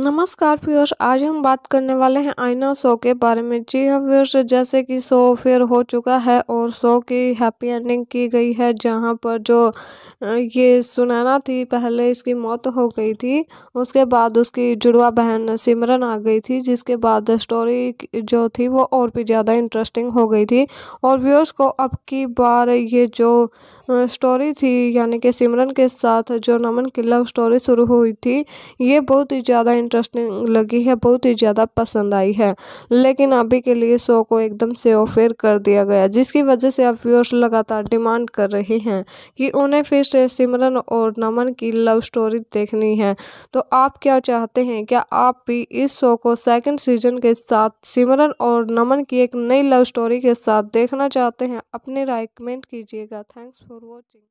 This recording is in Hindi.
नमस्कार फ्यूर्स आज हम बात करने वाले हैं आईना शो के बारे में जी हाँ फ्यूर्स जैसे कि शो फिर हो चुका है और शो की हैप्पी एंडिंग की गई है जहाँ पर जो ये सुनाना थी पहले इसकी मौत हो गई थी उसके बाद उसकी जुड़वा बहन सिमरन आ गई थी जिसके बाद स्टोरी जो थी वो और भी ज़्यादा इंटरेस्टिंग हो गई थी और व्यूअर्स को अब की बार ये जो स्टोरी थी यानी कि सिमरन के साथ जो नमन की लव स्टोरी शुरू हुई थी ये बहुत ही ज़्यादा इंटरेस्टिंग लगी है बहुत ही ज़्यादा पसंद आई है लेकिन अभी के लिए शो को एकदम से ऑफेयर कर दिया गया जिसकी वजह से अब व्यूअर्स लगातार डिमांड कर रहे हैं कि उन्हें फिर से सिमरन और नमन की लव स्टोरी देखनी है तो आप क्या चाहते हैं क्या आप भी इस शो को सेकेंड सीजन के साथ सिमरन और नमन की एक नई लव स्टोरी के साथ देखना चाहते हैं अपने राय कमेंट कीजिएगा थैंक्स फॉर वॉचिंग